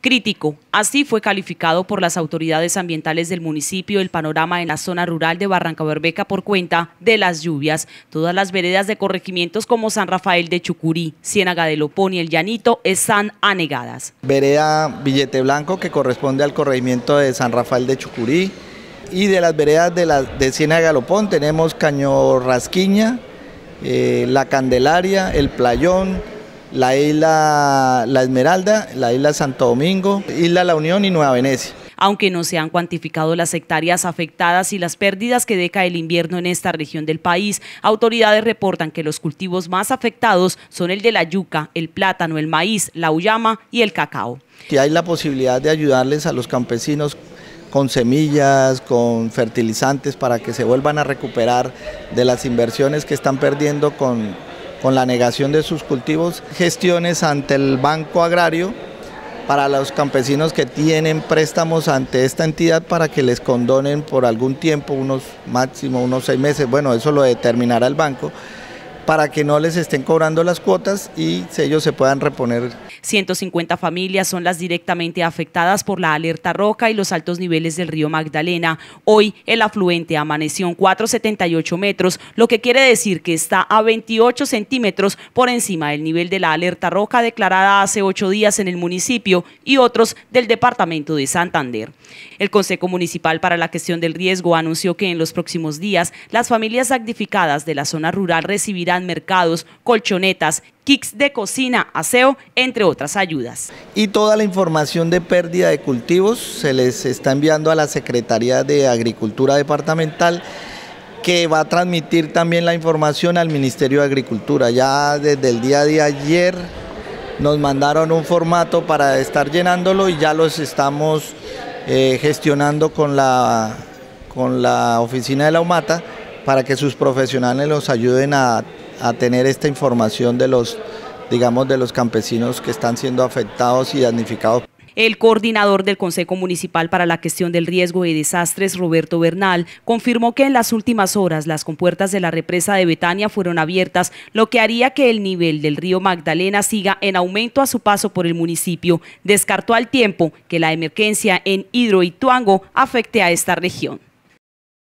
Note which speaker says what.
Speaker 1: Crítico. Así fue calificado por las autoridades ambientales del municipio el panorama en la zona rural de Barranca Berbeca por cuenta de las lluvias. Todas las veredas de corregimientos como San Rafael de Chucurí, Ciénaga de Lopón y El Llanito están anegadas.
Speaker 2: Vereda Billete Blanco que corresponde al corregimiento de San Rafael de Chucurí y de las veredas de, la, de Ciénaga de Lopón tenemos Caño Rasquiña, eh, La Candelaria, El Playón, la isla La Esmeralda, la isla Santo Domingo, isla La Unión y Nueva Venecia.
Speaker 1: Aunque no se han cuantificado las hectáreas afectadas y las pérdidas que deca el invierno en esta región del país, autoridades reportan que los cultivos más afectados son el de la yuca, el plátano, el maíz, la uyama y el cacao.
Speaker 2: Que hay la posibilidad de ayudarles a los campesinos con semillas, con fertilizantes para que se vuelvan a recuperar de las inversiones que están perdiendo con, con la negación de sus cultivos, gestiones ante el Banco Agrario para los campesinos que tienen préstamos ante esta entidad para que les condonen por algún tiempo, unos máximo unos seis meses, bueno, eso lo determinará el banco, para que no les estén cobrando las cuotas y ellos se puedan reponer.
Speaker 1: 150 familias son las directamente afectadas por la alerta roca y los altos niveles del río Magdalena. Hoy el afluente amaneció en 478 metros, lo que quiere decir que está a 28 centímetros por encima del nivel de la alerta roca declarada hace ocho días en el municipio y otros del departamento de Santander. El Consejo Municipal para la Gestión del Riesgo anunció que en los próximos días las familias sacrificadas de la zona rural recibirán Mercados, colchonetas, kits de cocina, aseo, entre otras ayudas. Y toda
Speaker 2: la información de pérdida de cultivos se les está enviando a la Secretaría de Agricultura Departamental que va a transmitir también la información al Ministerio de Agricultura. Ya desde el día de ayer nos mandaron un formato para estar llenándolo y ya los estamos eh, gestionando con la, con la oficina de la UMATA para que sus profesionales los ayuden a a tener esta información de los, digamos, de los campesinos que están siendo afectados y damnificados.
Speaker 1: El coordinador del Consejo Municipal para la Gestión del Riesgo y Desastres, Roberto Bernal, confirmó que en las últimas horas las compuertas de la represa de Betania fueron abiertas, lo que haría que el nivel del río Magdalena siga en aumento a su paso por el municipio. Descartó al tiempo que la emergencia en Hidroituango afecte a esta región.